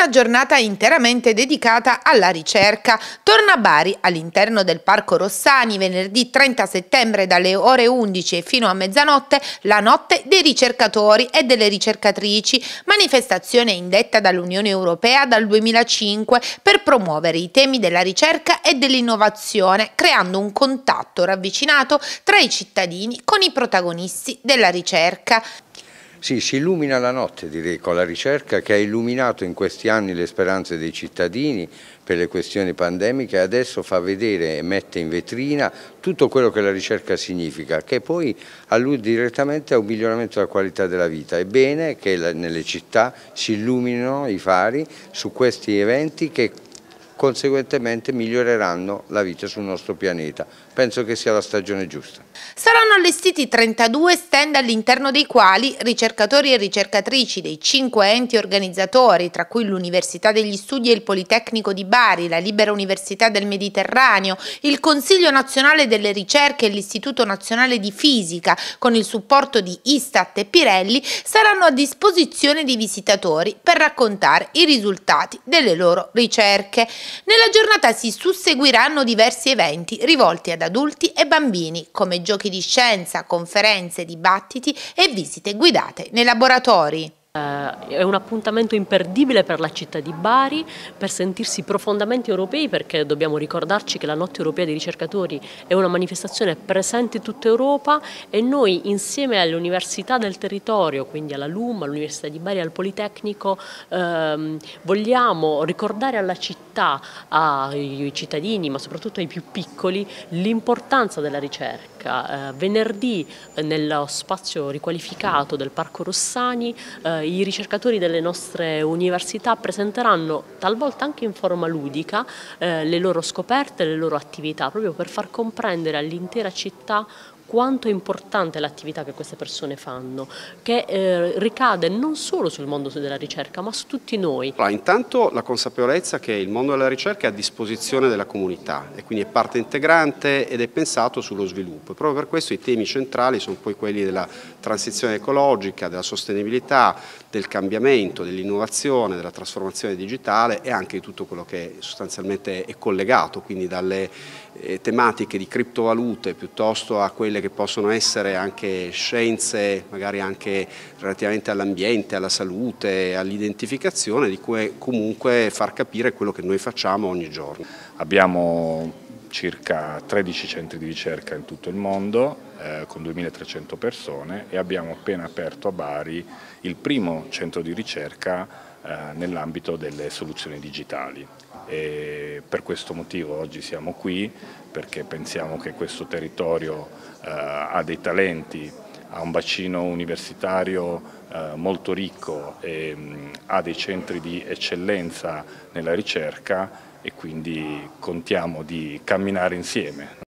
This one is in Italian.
una giornata interamente dedicata alla ricerca. Torna a Bari, all'interno del Parco Rossani, venerdì 30 settembre dalle ore 11 fino a mezzanotte, la notte dei ricercatori e delle ricercatrici, manifestazione indetta dall'Unione Europea dal 2005 per promuovere i temi della ricerca e dell'innovazione, creando un contatto ravvicinato tra i cittadini con i protagonisti della ricerca. Sì, si illumina la notte direi con la ricerca che ha illuminato in questi anni le speranze dei cittadini per le questioni pandemiche e adesso fa vedere e mette in vetrina tutto quello che la ricerca significa, che poi allude direttamente a un miglioramento della qualità della vita. È bene che nelle città si illuminino i fari su questi eventi che conseguentemente miglioreranno la vita sul nostro pianeta. Penso che sia la stagione giusta. Saranno allestiti 32 stand all'interno dei quali ricercatori e ricercatrici dei cinque enti organizzatori, tra cui l'Università degli Studi e il Politecnico di Bari, la Libera Università del Mediterraneo, il Consiglio Nazionale delle Ricerche e l'Istituto Nazionale di Fisica, con il supporto di Istat e Pirelli, saranno a disposizione dei visitatori per raccontare i risultati delle loro ricerche. Nella giornata si susseguiranno diversi eventi rivolti ad adulti e bambini, come giochi di scienza, conferenze, dibattiti e visite guidate nei laboratori. Eh, è un appuntamento imperdibile per la città di Bari, per sentirsi profondamente europei perché dobbiamo ricordarci che la Notte Europea dei Ricercatori è una manifestazione presente in tutta Europa e noi insieme alle università del territorio, quindi alla LUM, all'Università di Bari, al Politecnico, ehm, vogliamo ricordare alla città, ai cittadini ma soprattutto ai più piccoli, l'importanza della ricerca. Eh, venerdì eh, nello spazio riqualificato del Parco Rossani eh, i ricercatori delle nostre università presenteranno talvolta anche in forma ludica eh, le loro scoperte, le loro attività, proprio per far comprendere all'intera città quanto è importante l'attività che queste persone fanno, che eh, ricade non solo sul mondo della ricerca, ma su tutti noi. Allora, intanto la consapevolezza che il mondo della ricerca è a disposizione della comunità e quindi è parte integrante ed è pensato sullo sviluppo. E proprio per questo i temi centrali sono poi quelli della transizione ecologica, della sostenibilità, del cambiamento, dell'innovazione, della trasformazione digitale e anche di tutto quello che sostanzialmente è collegato, quindi dalle eh, tematiche di criptovalute piuttosto a quelle quelle che possono essere anche scienze, magari anche relativamente all'ambiente, alla salute, all'identificazione, di cui comunque far capire quello che noi facciamo ogni giorno. Abbiamo circa 13 centri di ricerca in tutto il mondo eh, con 2.300 persone e abbiamo appena aperto a Bari il primo centro di ricerca eh, nell'ambito delle soluzioni digitali e per questo motivo oggi siamo qui perché pensiamo che questo territorio eh, ha dei talenti, ha un bacino universitario eh, molto ricco e mh, mm, ha dei centri di eccellenza nella ricerca e quindi contiamo di camminare insieme.